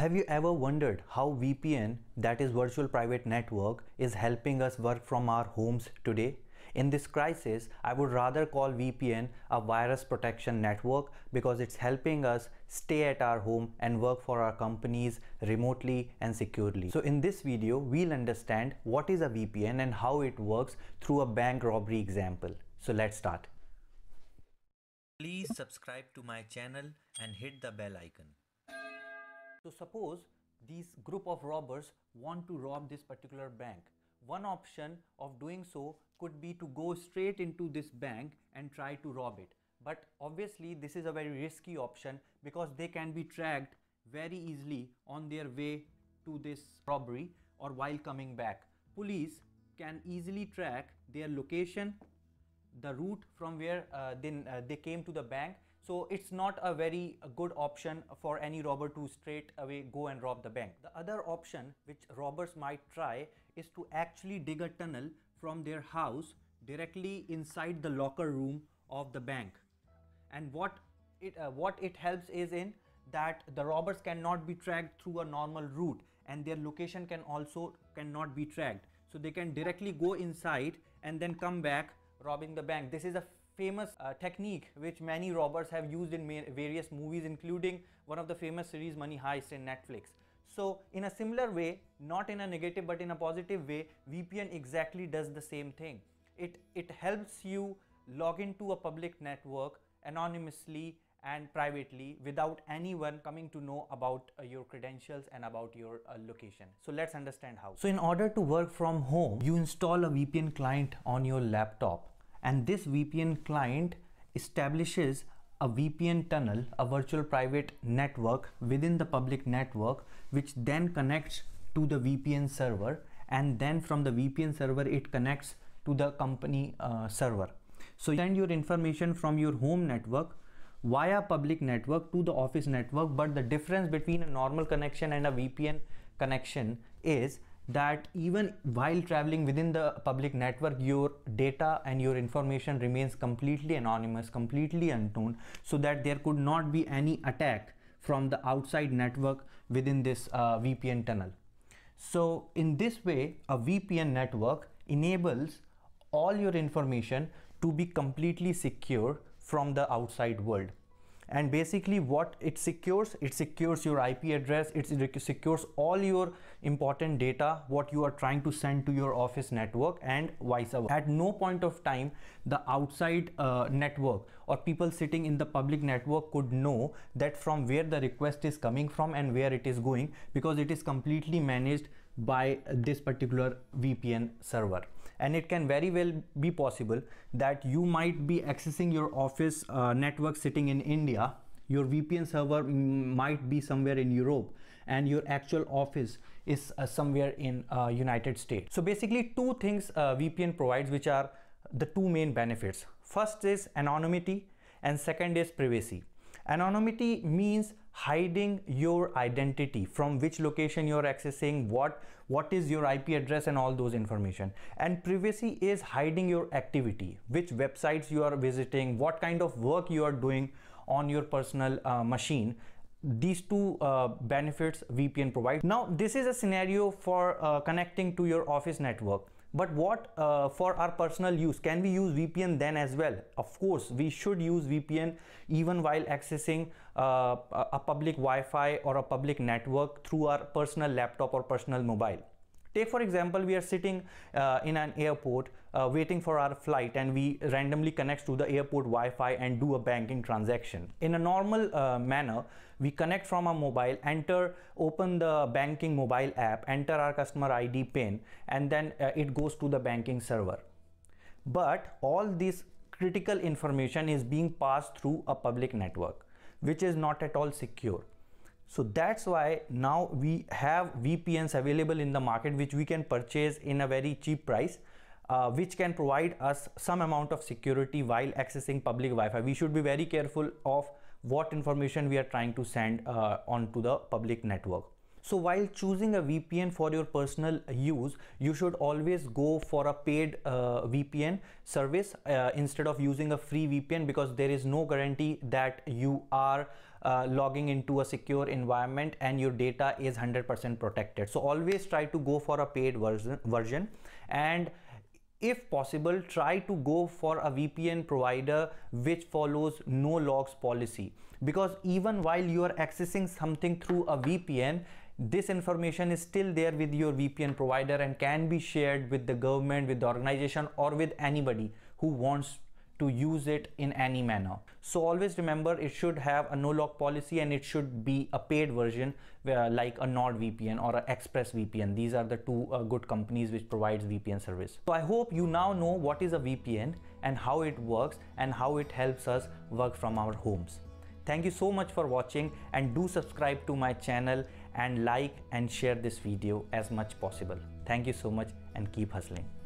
Have you ever wondered how VPN, that is virtual private network, is helping us work from our homes today? In this crisis, I would rather call VPN a virus protection network because it's helping us stay at our home and work for our companies remotely and securely. So in this video, we'll understand what is a VPN and how it works through a bank robbery example. So let's start. Please subscribe to my channel and hit the bell icon. So suppose these group of robbers want to rob this particular bank. One option of doing so could be to go straight into this bank and try to rob it. But obviously this is a very risky option because they can be tracked very easily on their way to this robbery or while coming back. Police can easily track their location, the route from where uh, then uh, they came to the bank so it's not a very good option for any robber to straight away go and rob the bank. The other option which robbers might try is to actually dig a tunnel from their house directly inside the locker room of the bank. And what it, uh, what it helps is in that the robbers cannot be tracked through a normal route and their location can also cannot be tracked so they can directly go inside and then come back robbing the bank this is a famous uh, technique which many robbers have used in various movies including one of the famous series Money Heist in Netflix. So in a similar way, not in a negative but in a positive way, VPN exactly does the same thing. It, it helps you log into a public network anonymously and privately without anyone coming to know about uh, your credentials and about your uh, location. So let's understand how. So in order to work from home, you install a VPN client on your laptop and this VPN client establishes a VPN tunnel, a virtual private network within the public network, which then connects to the VPN server. And then from the VPN server, it connects to the company uh, server. So you send your information from your home network via public network to the office network. But the difference between a normal connection and a VPN connection is that even while traveling within the public network your data and your information remains completely anonymous completely unknown so that there could not be any attack from the outside network within this uh, VPN tunnel so in this way a VPN network enables all your information to be completely secure from the outside world and basically what it secures it secures your ip address it secures all your important data what you are trying to send to your office network and vice versa at no point of time the outside uh, network or people sitting in the public network could know that from where the request is coming from and where it is going because it is completely managed by this particular vpn server and it can very well be possible that you might be accessing your office uh, network sitting in India your VPN server might be somewhere in Europe and your actual office is uh, somewhere in uh, United States. So basically two things uh, VPN provides which are the two main benefits. First is anonymity and second is privacy. Anonymity means hiding your identity from which location you're accessing what what is your ip address and all those information and privacy is hiding your activity which websites you are visiting what kind of work you are doing on your personal uh, machine these two uh, benefits VPN provide. Now this is a scenario for uh, connecting to your office network but what uh, for our personal use can we use vpn then as well of course we should use vpn even while accessing uh, a public wi-fi or a public network through our personal laptop or personal mobile take for example we are sitting uh, in an airport uh, waiting for our flight and we randomly connect to the airport Wi-Fi and do a banking transaction in a normal uh, manner we connect from our mobile enter open the banking mobile app enter our customer ID pin and then uh, it goes to the banking server but all this critical information is being passed through a public network which is not at all secure so that's why now we have VPNs available in the market which we can purchase in a very cheap price uh, which can provide us some amount of security while accessing public Wi-Fi. We should be very careful of what information we are trying to send uh, onto the public network. So while choosing a VPN for your personal use, you should always go for a paid uh, VPN service uh, instead of using a free VPN because there is no guarantee that you are uh, logging into a secure environment and your data is 100% protected. So always try to go for a paid version, version and if possible try to go for a VPN provider which follows no logs policy because even while you are accessing something through a VPN this information is still there with your VPN provider and can be shared with the government with the organization or with anybody who wants to use it in any manner. So always remember it should have a no lock policy and it should be a paid version like a NordVPN or a ExpressVPN. These are the two uh, good companies which provides VPN service. So I hope you now know what is a VPN and how it works and how it helps us work from our homes. Thank you so much for watching and do subscribe to my channel and like and share this video as much possible. Thank you so much and keep hustling.